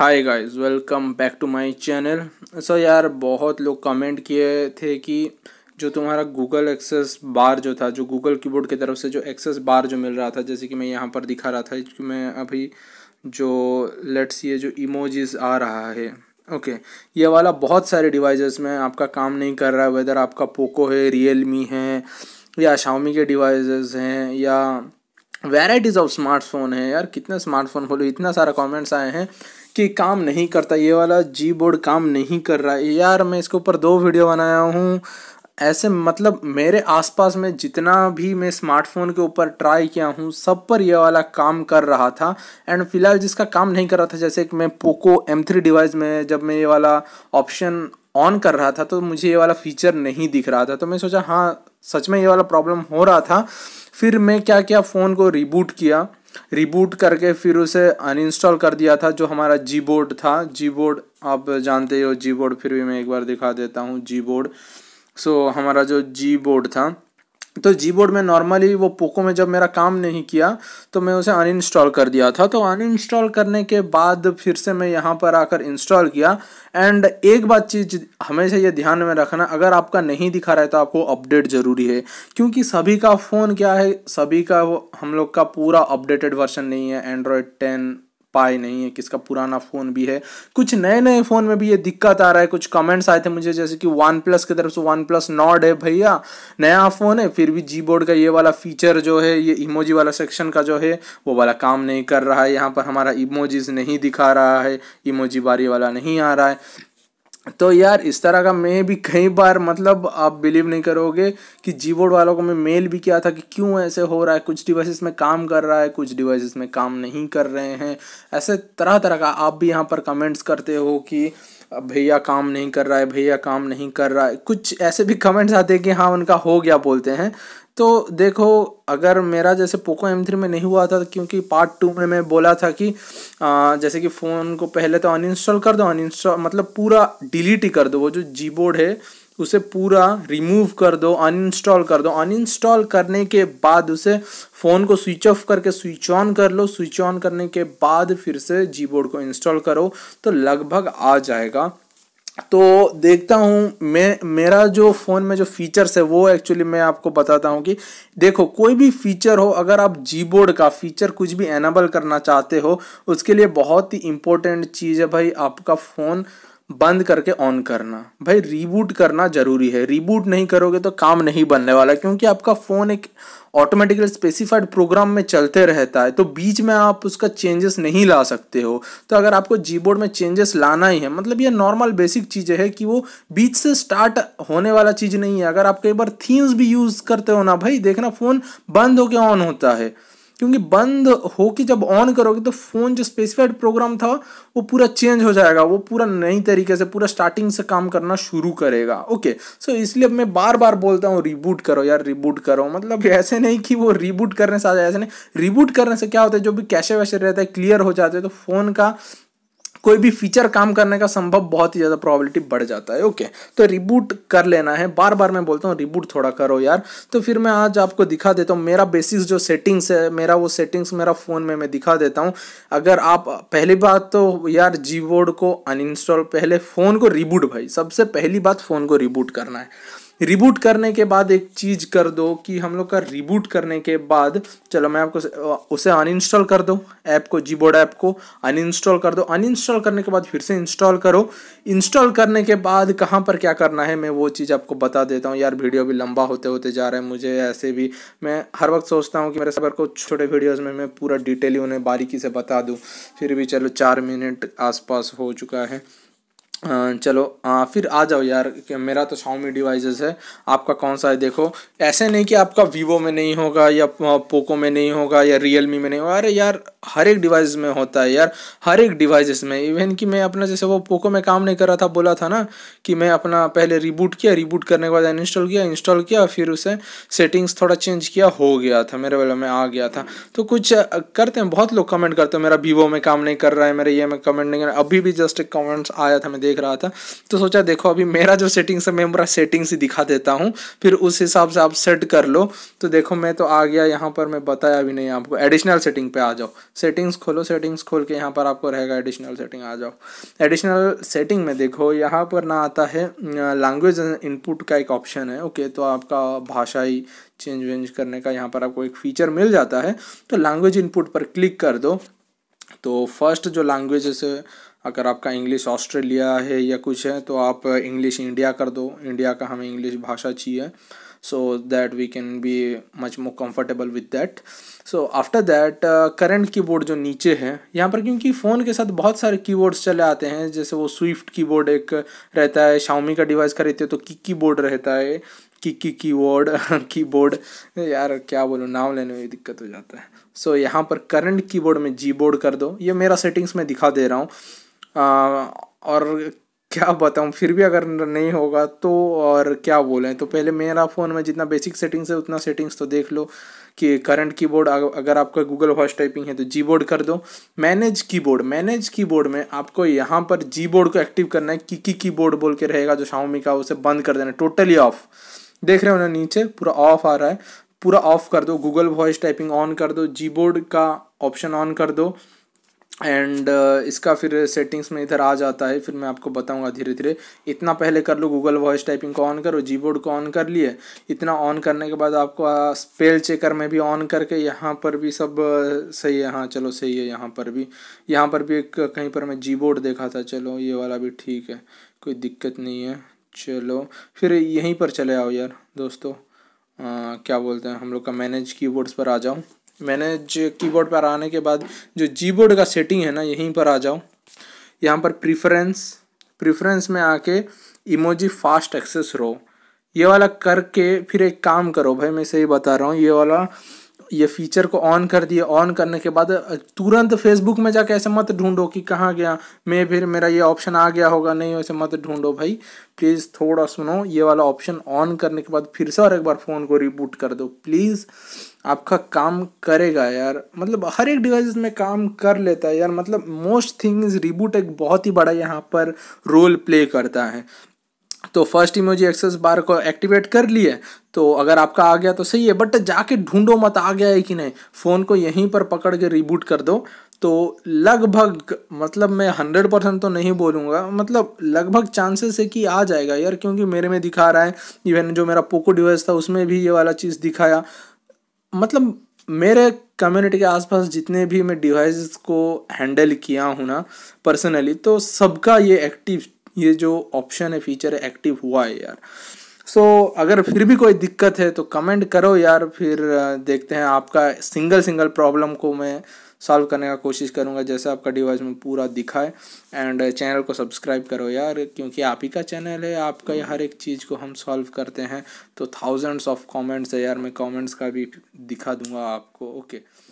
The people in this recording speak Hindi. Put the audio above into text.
hi guys welcome back to my channel sir यार बहुत लोग कमेंट किए थे कि जो तुम्हारा गूगल एक्सेस बार जो था जो गूगल कीबोर्ड की तरफ से जो एक्सेस बार जो मिल रहा था जैसे कि मैं यहाँ पर दिखा रहा था कि मैं अभी जो लेट्स ये जो इमोजीज आ रहा है ओके okay, ये वाला बहुत सारे डिवाइसेस में आपका काम नहीं कर रहा है वेदर आपका पोको है रियलमी है या शाओमी के डिवाइसेस हैं या वेराइटीज़ ऑफ स्मार्टफोन है यार कितने स्मार्टफोन बोलो इतना सारा कमेंट्स आए हैं कि काम नहीं करता ये वाला जी बोर्ड काम नहीं कर रहा है यार मैं इसके ऊपर दो वीडियो बनाया हूँ ऐसे मतलब मेरे आसपास में जितना भी मैं स्मार्टफोन के ऊपर ट्राई किया हूँ सब पर यह वाला काम कर रहा था एंड फिलहाल जिसका काम नहीं कर रहा था जैसे कि मैं पोको एम थ्री डिवाइस में जब मैं ये वाला ऑप्शन ऑन कर रहा था तो मुझे ये वाला फीचर नहीं दिख रहा था तो मैं सोचा हाँ सच में ये वाला प्रॉब्लम हो रहा था फिर मैं क्या किया फ़ोन को रिबूट किया रिबूट करके फिर उसे अनइंस्टॉल कर दिया था जो हमारा जी बोर्ड था जी बोर्ड आप जानते ही हो जी बोर्ड फिर भी मैं एक बार दिखा देता हूँ जी बोर्ड सो हमारा जो जी बोर्ड था तो जी बोर्ड में नॉर्मली वो पोको में जब मेरा काम नहीं किया तो मैं उसे अनइंस्टॉल कर दिया था तो अनइंस्टॉल करने के बाद फिर से मैं यहाँ पर आकर इंस्टॉल किया एंड एक बात चीज हमेशा ये ध्यान में रखना अगर आपका नहीं दिखा रहा है तो आपको अपडेट ज़रूरी है क्योंकि सभी का फ़ोन क्या है सभी का हम लोग का पूरा अपडेटेड वर्जन नहीं है एंड्रॉयड टेन पाए नहीं है किसका पुराना फ़ोन भी है कुछ नए नए फ़ोन में भी ये दिक्कत आ रहा है कुछ कमेंट्स आए थे मुझे जैसे कि वन प्लस की तरफ से वन प्लस नॉड है भैया नया फ़ोन है फिर भी जी बोर्ड का ये वाला फीचर जो है ये इमोजी वाला सेक्शन का जो है वो वाला काम नहीं कर रहा है यहाँ पर हमारा इमोजीज नहीं दिखा रहा है इमोजी बारी वाला नहीं आ रहा है तो यार इस तरह का मैं भी कई बार मतलब आप बिलीव नहीं करोगे कि जी वालों को मैं मेल भी किया था कि क्यों ऐसे हो रहा है कुछ डिवाइसेस में काम कर रहा है कुछ डिवाइसेस में काम नहीं कर रहे हैं ऐसे तरह तरह का आप भी यहाँ पर कमेंट्स करते हो कि भैया काम नहीं कर रहा है भैया काम नहीं कर रहा है कुछ ऐसे भी कमेंट्स आते हैं कि हाँ उनका हो गया बोलते हैं तो देखो अगर मेरा जैसे पोको एम थ्री में नहीं हुआ था क्योंकि पार्ट टू में मैं बोला था कि आ, जैसे कि फ़ोन को पहले तो अनइंस्टॉल कर दो अनइंस्टॉल मतलब पूरा डिलीट ही कर दो वो जो जी बोर्ड है उसे पूरा रिमूव कर दो अनइंस्टॉल कर दो अनइंस्टॉल करने के बाद उसे फ़ोन को स्विच ऑफ करके स्विच ऑन कर लो स्विच ऑन करने के बाद फिर से जी बोर्ड को इंस्टॉल करो तो लगभग आ जाएगा तो देखता हूँ मैं मेरा जो फ़ोन में जो फीचर्स है वो एक्चुअली मैं आपको बताता हूँ कि देखो कोई भी फीचर हो अगर आप जी बोर्ड का फीचर कुछ भी एनाबल करना चाहते हो उसके लिए बहुत ही इम्पोर्टेंट चीज़ है भाई आपका फ़ोन बंद करके ऑन करना भाई रीबूट करना ज़रूरी है रीबूट नहीं करोगे तो काम नहीं बनने वाला क्योंकि आपका फ़ोन एक ऑटोमेटिकल स्पेसिफाइड प्रोग्राम में चलते रहता है तो बीच में आप उसका चेंजेस नहीं ला सकते हो तो अगर आपको जी बोर्ड में चेंजेस लाना ही है मतलब ये नॉर्मल बेसिक चीज़ें है कि वो बीच से स्टार्ट होने वाला चीज़ नहीं है अगर आप कई बार थीम्स भी यूज़ करते हो ना भाई देखना फ़ोन बंद होकर ऑन होता है क्योंकि बंद हो के जब ऑन करोगे तो फ़ोन जो स्पेसिफाइड प्रोग्राम था वो पूरा चेंज हो जाएगा वो पूरा नई तरीके से पूरा स्टार्टिंग से काम करना शुरू करेगा ओके सो इसलिए मैं बार बार बोलता हूँ रिबूट करो यार रिबूट करो मतलब ऐसे नहीं कि वो रिबूट करने से आ जाए ऐसे नहीं रिबूट करने से क्या होता है जो भी कैसे वैसे रहता है क्लियर हो जाते हैं तो फ़ोन का कोई भी फीचर काम करने का संभव बहुत ही ज़्यादा प्रोबेबिलिटी बढ़ जाता है ओके तो रिबूट कर लेना है बार बार मैं बोलता हूँ रिबूट थोड़ा करो यार तो फिर मैं आज आपको दिखा देता हूँ मेरा बेसिक्स जो सेटिंग्स है मेरा वो सेटिंग्स मेरा फ़ोन में मैं दिखा देता हूँ अगर आप पहली बात तो यार जी बोर्ड को अनइंस्टॉल पहले फ़ोन को रिबूट भाई सबसे पहली बात फ़ोन को रिबूट करना है रिबूट करने के बाद एक चीज कर दो कि हम लोग का रिबूट करने के बाद चलो मैं आपको उसे अनइंस्टॉल कर दो ऐप को बोर्ड ऐप को अनइंस्टॉल कर दो अनइंस्टॉल करने के बाद फिर से इंस्टॉल करो इंस्टॉल करने के बाद कहाँ पर क्या करना है मैं वो चीज़ आपको बता देता हूँ यार वीडियो भी लंबा होते होते जा रहा है मुझे ऐसे भी मैं हर वक्त सोचता हूँ कि मेरे सबर को छोटे वीडियोज़ में मैं पूरा डिटेली उन्हें बारीकी से बता दूँ फिर भी चलो चार मिनट आस हो चुका है चलो आ, फिर आ जाओ यार कि मेरा तो शाओमी डिवाइसेस है आपका कौन सा है देखो ऐसे नहीं कि आपका वीवो में नहीं होगा या पोको में नहीं होगा या रियलमी में नहीं होगा अरे यार हर एक डिवाइस में होता है यार हर एक डिवाइसेस में इवन कि मैं अपना जैसे वो पोको में काम नहीं कर रहा था बोला था ना कि मैं अपना पहले रिबूट किया रिबूट करने के बाद इंस्टॉल किया इंस्टॉल किया फिर उसे सेटिंग्स थोड़ा चेंज किया हो गया था मेरे वाले में आ गया था तो कुछ करते हैं बहुत लोग कमेंट करते हैं मेरा वीवो में काम नहीं कर रहा है मेरे ये में कमेंट नहीं कर रहा अभी भी जस्ट एक कमेंट्स आया था मैं देख रहा था तो सोचा देखो अभी मेरा जो सेटिंग्स है मैं मेरा सेटिंग्स ही दिखा देता हूँ फिर उस हिसाब से आप सेट कर लो तो देखो मैं तो आ गया यहाँ पर मैं बताया भी नहीं आपको एडिशनल सेटिंग पे आ जाओ सेटिंग्स खोलो सेटिंग्स खोल के यहाँ पर आपको रहेगा एडिशनल सेटिंग आ जाओ एडिशनल सेटिंग में देखो यहाँ पर ना आता है लैंग्वेज इनपुट का एक ऑप्शन है ओके तो आपका भाषाई चेंज वेंज करने का यहाँ पर आपको एक फीचर मिल जाता है तो लैंग्वेज इनपुट पर क्लिक कर दो तो फर्स्ट जो लैंग्वेजेस अगर आपका इंग्लिश ऑस्ट्रेलिया है या कुछ है तो आप इंग्लिश इंडिया कर दो इंडिया का हमें इंग्लिश भाषा चाहिए so that we can be much more comfortable with that so after that current की कीबोर्ड जो नीचे है यहाँ पर क्योंकि फ़ोन के साथ बहुत सारे कीबोर्ड्स चले आते हैं जैसे वो स्विफ्ट कीबोर्ड एक रहता है शाओमी का डिवाइस खरीदते हो तो की कीबोर्ड रहता है की की कीबोर्ड कीबोर्ड यार क्या बोलूँ नाम लेने में दिक्कत हो जाता है सो so, यहाँ पर करंट कीबोर्ड में जी बोर्ड कर दो ये मेरा सेटिंग्स में दिखा दे रहा हूँ और क्या बताऊँ फिर भी अगर नहीं होगा तो और क्या बोलें तो पहले मेरा फ़ोन में जितना बेसिक सेटिंग्स है उतना सेटिंग्स तो देख लो कि करंट कीबोर्ड अगर आपका गूगल वॉइस टाइपिंग है तो जी बोर्ड कर दो मैनेज कीबोर्ड मैनेज कीबोर्ड में आपको यहाँ पर जी बोर्ड को एक्टिव करना है किकी की कीबोर्ड बोल के रहेगा जो शाउमी का उसे बंद कर देना टोटली ऑफ देख रहे हो ना नीचे पूरा ऑफ आ रहा है पूरा ऑफ कर दो गूगल वॉइस टाइपिंग ऑन कर दो जी बोर्ड का ऑप्शन ऑन कर दो एंड uh, इसका फिर सेटिंग्स में इधर आ जाता है फिर मैं आपको बताऊंगा धीरे धीरे इतना पहले कर लो गूगल वॉइस टाइपिंग को ऑन करो जी बोर्ड को ऑन कर लिए इतना ऑन करने के बाद आपको स्पेल चेकर में भी ऑन करके यहाँ पर भी सब सही है हाँ चलो सही है यहाँ पर भी यहाँ पर भी एक कहीं पर मैं जी बोर्ड देखा था चलो ये वाला भी ठीक है कोई दिक्कत नहीं है चलो फिर यहीं पर चले आओ यार दोस्तों आ, क्या बोलते हैं हम लोग का मैनेज कीबोर्ड्स पर आ जाऊँ मैंने की कीबोर्ड पर आने के बाद जो जी बोर्ड का सेटिंग है ना यहीं पर आ जाओ यहाँ पर प्रिफरेंस प्रिफरेंस में आके इमोजी फास्ट एक्सेस रो ये वाला करके फिर एक काम करो भाई मैं सही बता रहा हूँ ये वाला ये फीचर को ऑन कर दिए ऑन करने के बाद तुरंत फेसबुक में जाके ऐसे मत ढूंढो कि कहाँ गया मैं फिर मेरा ये ऑप्शन आ गया होगा नहीं ऐसे मत ढूंढो भाई प्लीज़ थोड़ा सुनो ये वाला ऑप्शन ऑन करने के बाद फिर से और एक बार फ़ोन को रिबूट कर दो प्लीज़ आपका काम करेगा यार मतलब हर एक डिवाइस में काम कर लेता है यार मतलब मोस्ट थिंग्स रिबूट एक बहुत ही बड़ा यहाँ पर रोल प्ले करता है तो फर्स्ट इमोजी एक्सेस बार को एक्टिवेट कर लिए तो अगर आपका आ गया तो सही है बट जाके ढूंढो मत आ गया है कि नहीं फ़ोन को यहीं पर पकड़ के रिबूट कर दो तो लगभग मतलब मैं हंड्रेड परसेंट तो नहीं बोलूँगा मतलब लगभग चांसेस है कि आ जाएगा यार क्योंकि मेरे में दिखा रहा है इवन जो मेरा पोको डिवाइस था उसमें भी ये वाला चीज़ दिखाया मतलब मेरे कम्युनिटी के आसपास जितने भी मैं डिवाइस को हैंडल किया हूँ ना पर्सनली तो सबका ये एक्टिव ये जो ऑप्शन है फीचर है एक्टिव हुआ है यार सो so, अगर फिर भी कोई दिक्कत है तो कमेंट करो यार फिर देखते हैं आपका सिंगल सिंगल प्रॉब्लम को मैं सॉल्व करने का कोशिश करूँगा जैसे आपका डिवाइस में पूरा दिखाए एंड चैनल को सब्सक्राइब करो यार क्योंकि आप ही का चैनल है आपका ही हर एक चीज़ को हम सॉल्व करते हैं तो थाउजेंड्स ऑफ कॉमेंट्स है यार मैं कॉमेंट्स का भी दिखा दूंगा आपको ओके